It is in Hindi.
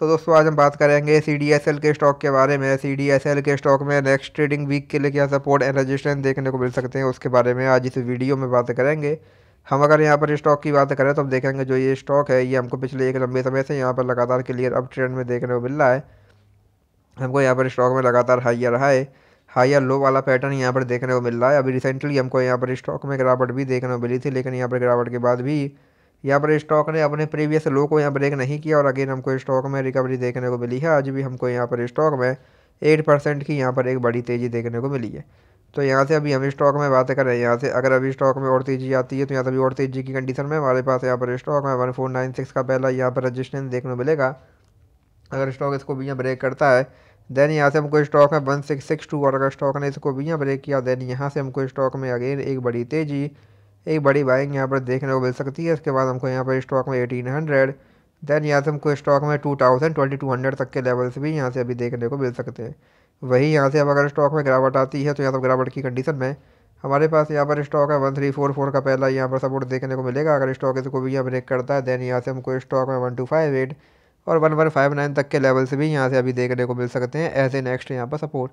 तो दोस्तों आज हम बात करेंगे सी के स्टॉक के बारे में सी के स्टॉक में नेक्स्ट ट्रेडिंग वीक के लिए क्या सपोर्ट एंड रजिस्ट्रेंस देखने को मिल सकते हैं उसके बारे में आज इस वीडियो में बात करेंगे हम अगर यहाँ पर स्टॉक की बात करें तो हम देखेंगे जो ये स्टॉक है ये हमको पिछले एक लंबे समय से यहाँ पर लगातार क्लियर अप ट्रेंड में देखने को मिल रहा है हमको यहाँ पर स्टॉक में लगातार हाइयर रहा है हाइयर लो वाला पैटर्न यहाँ पर देखने को मिल रहा है अभी रिसेंटली हमको यहाँ पर स्टॉक में गिरावट भी देखने को मिली थी लेकिन यहाँ पर गिरावट के बाद भी यहाँ पर स्टॉक ने अपने प्रीवियस लो को यहाँ ब्रेक नहीं किया और अगेन हमको स्टॉक में रिकवरी देखने को मिली है आज भी हमको यहाँ पर स्टॉक में एट परसेंट की यहाँ पर एक बड़ी तेज़ी देखने को मिली है तो यहाँ से अभी हम स्टॉक में बातें कर रहे हैं यहाँ से अगर अभी स्टॉक में और तेज़ी आती है तो यहाँ से अभी और तेज़ी की कंडीशन में हमारे पास यहाँ पर स्टॉक में वन फोर नाइन सिक्स का पहला यहाँ पर रजिस्टेंस देखने को मिलेगा अगर स्टॉक इसको भी यहाँ ब्रेक करता है देन यहाँ से हमको स्टॉक में वन सिक्स सिक्स टू और अगर स्टॉक ने इसको भी यहाँ ब्रेक किया देन यहाँ से हमको स्टॉक में अगेन एक बड़ी तेज़ी एक बड़ी बाइंग यहाँ पर देखने को मिल सकती है इसके बाद हमको यहाँ पर स्टॉक में एटीन हंड्रेड देन यहाँ से हमको स्टॉक में two thousand twenty two hundred तक के लेवल्स भी यहाँ से अभी देखने को मिल सकते हैं वही यहाँ से अब अगर स्टॉक में गिरावट आती है तो यहाँ पर गिरावट की कंडीशन में हमारे पास यहाँ पर स्टॉक है वन थ्री फोर फोर का पहला यहाँ पर सपोर्ट देखने को मिलेगा अगर स्टॉक इसको भी यहाँ ब्रेक करता है देन यहाँ से हमको स्टॉक में वन टू फाइव एट और वन वन फाइव नाइन तक के लेवल्स भी यहाँ से अभी देखने को मिल सकते हैं एज ए नेक्स्ट यहाँ पर सपोर्ट